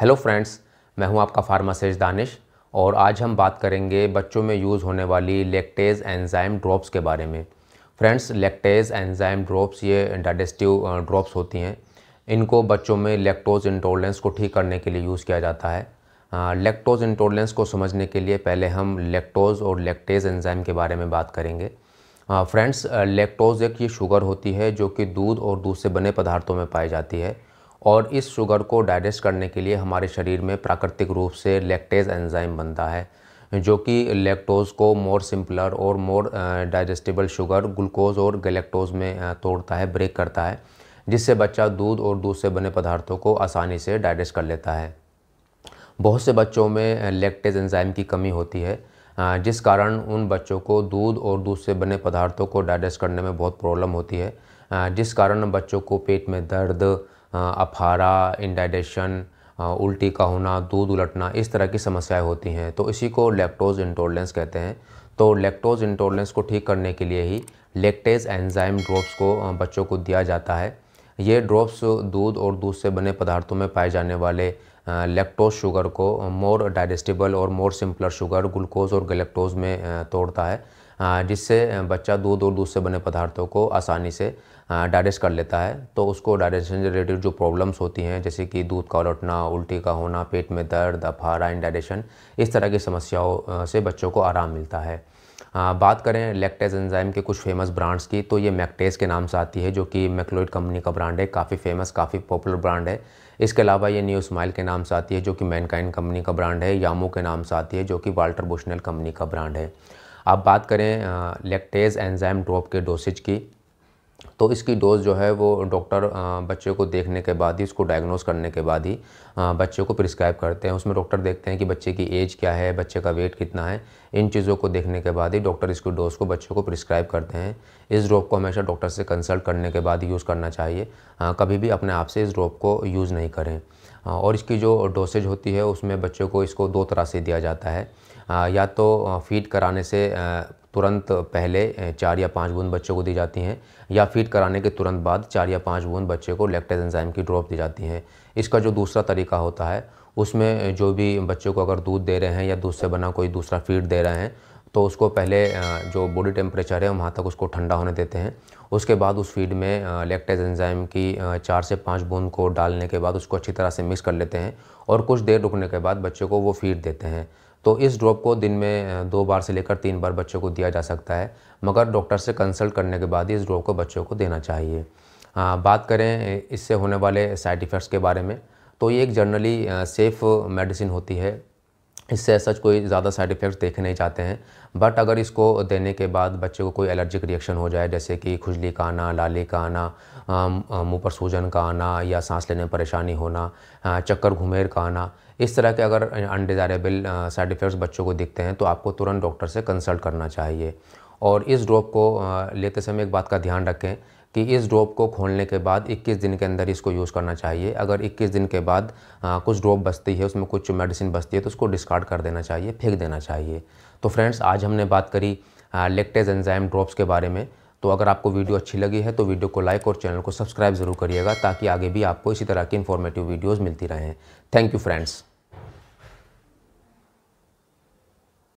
hello friends मैं हूं आपका फार्मासिस्ट दानिश और आज हम बात करेंगे बच्चों में यूज़ होने वाली लेक्टेज एंजाइम ड्रॉप्स के बारे में फ्रेंड्स लेक्टेज एंजाइम ड्रॉप्स ये डाइजेस्टिव ड्रॉप्स होती हैं इनको बच्चों में लेक्टोज इंटोलेंस को ठीक करने के लिए यूज़ किया जाता है लेक्टोज इंटोलेंस को समझने के लिए पहले हम लेक्टोज और लेक्टेज एंजाइम के बारे में बात करेंगे फ्रेंड्स लेक्टोज एक ये शुगर होती है जो कि दूध और दूध से बने पदार्थों में पाई जाती है और इस शुगर को डाइजेस्ट करने के लिए हमारे शरीर में प्राकृतिक रूप से लैक्टेज एंजाइम बनता है जो कि लैक्टोज़ को मोर सिंपलर और मोर डाइजेस्टिबल शुगर ग्लूकोज और गलेक्टोज में तोड़ता है ब्रेक करता है जिससे बच्चा दूध और दूध से बने पदार्थों को आसानी से डाइजेस्ट कर लेता है बहुत से बच्चों में लैक्टेज एंजाइम की कमी होती है जिस कारण उन बच्चों को दूध और दूध से बने पदार्थों को डाइजेस्ट करने में बहुत प्रॉब्लम होती है जिस कारण बच्चों को पेट में दर्द अफारा इंडाइडेशन उल्टी का होना दूध उलटना इस तरह की समस्याएं होती हैं तो इसी को लैक्टोज इंटोलेंस कहते हैं तो लैक्टोज इंटोलेंस को ठीक करने के लिए ही लेक्टेज एंजाइम ड्रॉप्स को बच्चों को दिया जाता है ये ड्रॉप्स दूध और दूध से बने पदार्थों में पाए जाने वाले लेक्टोज शुगर को मोर डाइजेस्टिबल और मोर सिंपलर शुगर ग्लूकोज और गलेक्टोज में तोड़ता है जिससे बच्चा दूध और दूध से बने पदार्थों को आसानी से डाइजेस्ट कर लेता है तो उसको डाइजेशन रिलेटेड जो प्रॉब्लम्स होती हैं जैसे कि दूध का लौटना उल्टी का होना पेट में दर्द अफारा डाइजेशन इस तरह की समस्याओं से बच्चों को आराम मिलता है आ, बात करें लैक्टेज एंजाइम के कुछ फेमस ब्रांड्स की तो ये मैक्टेज के नाम से आती है जो कि मैकलोइड कंपनी का ब्रांड है काफ़ी फेमस काफ़ी पॉपुलर ब्रांड है इसके अलावा ये न्यू स्माइल के नाम से आती है जो कि मैनकाइन कंपनी का ब्रांड है यामो के नाम से आती है जो कि वाल्टर बुशनल कंपनी का ब्रांड है आप बात करें लेक्टेज एंजाइम ड्रॉप के डोसेज की तो इसकी डोज़ जो है वो डॉक्टर बच्चे को देखने के बाद ही उसको डायग्नोस करने के बाद ही बच्चे को प्रिस्क्राइब करते हैं उसमें डॉक्टर देखते हैं कि बच्चे की एज क्या है बच्चे का वेट कितना है इन चीज़ों को देखने के बाद ही डॉक्टर इसकी डोज़ को बच्चों को प्रिस्क्राइब करते हैं इस ड्रॉप को हमेशा डॉक्टर से कंसल्ट करने के बाद यूज़ करना चाहिए कभी भी अपने आप से इस ड्रॉप को यूज़ नहीं करें और इसकी जो डोसेज होती है उसमें बच्चों को इसको दो तरह से दिया जाता है या तो फीड कराने से तुरंत पहले चार या पाँच बूंद बच्चों को दी जाती हैं या फीड कराने के तुरंत बाद चार या पाँच बूंद बच्चे को लैक्टेज एंजाइम की ड्रॉप दी जाती हैं इसका जो दूसरा तरीका होता है उसमें जो भी बच्चों को अगर दूध दे रहे हैं या दूध से बना कोई दूसरा फीड दे रहे हैं तो उसको पहले जो बॉडी टेम्परेचर है वहाँ तक उसको ठंडा होने देते हैं उसके बाद उस फीड में लेक्टेज एंजाइम की चार से पाँच बूंद को डालने के बाद उसको अच्छी तरह से मिक्स कर लेते हैं और कुछ देर रुकने के बाद बच्चे को वो फीड देते हैं तो इस ड्रॉप को दिन में दो बार से लेकर तीन बार बच्चों को दिया जा सकता है मगर डॉक्टर से कंसल्ट करने के बाद ही इस ड्रॉप को बच्चों को देना चाहिए आ, बात करें इससे होने वाले साइड इफ़ेक्ट्स के बारे में तो ये एक जनरली सेफ़ मेडिसिन होती है इससे सच कोई ज़्यादा साइड इफ़ेक्ट्स देखे नहीं जाते हैं बट अगर इसको देने के बाद बच्चे को कोई एलर्जिक रिएक्शन हो जाए जैसे कि खुजली का आना लाली का आना मुंह पर सूजन का आना या सांस लेने में परेशानी होना चक्कर घुमेर का आना इस तरह के अगर अनडिज़ायरेबल साइड इफ़ेक्ट्स बच्चों को दिखते हैं तो आपको तुरंत डॉक्टर से कंसल्ट करना चाहिए और इस ड्रॉप को लेते समय एक बात का ध्यान रखें कि इस ड्रॉप को खोलने के बाद 21 दिन के अंदर इसको यूज़ करना चाहिए अगर 21 दिन के बाद आ, कुछ ड्रॉप बचती है उसमें कुछ मेडिसिन बचती है तो उसको डिस्कार्ड कर देना चाहिए फेंक देना चाहिए तो फ्रेंड्स आज हमने बात करी लेक्टेज एंजाइम ड्रॉप्स के बारे में तो अगर आपको वीडियो अच्छी लगी है तो वीडियो को लाइक और चैनल को सब्सक्राइब ज़रूर करिएगा ताकि आगे भी आपको इसी तरह की इन्फॉर्मेटिव वीडियोज़ मिलती रहें थैंक यू फ्रेंड्स